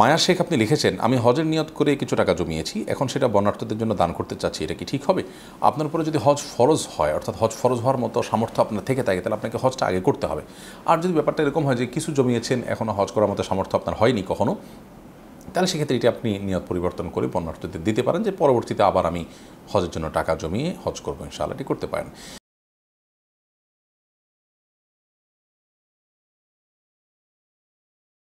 মায়া শেখ আপনি লিখেছেন আমি হজের নিয়ত করে কিছু টাকা জমিয়েছি এখন সেটা বর্ণার্থদের জন্য দান করতে চাচ্ছি এটা কি ঠিক হবে আপনার উপরে যদি হজ ফরজ হয় অর্থাৎ হজ ফরজ হওয়ার মতো সামর্থ্য আপনার থেকে থাকে তাহলে আপনাকে হজটা আগে করতে হবে আর যদি ব্যাপারটা এরকম হয় যে কিছু জমিয়েছেন এখনও হজ করার মতো সামর্থ্য আপনার হয়নি কখনো তাহলে সেক্ষেত্রে এটি আপনি নিয়ত পরিবর্তন করে বর্ণার্থীদের দিতে পারেন যে পরবর্তীতে আবার আমি হজের জন্য টাকা জমিয়ে হজ করবো সালাটি এটি করতে পারেন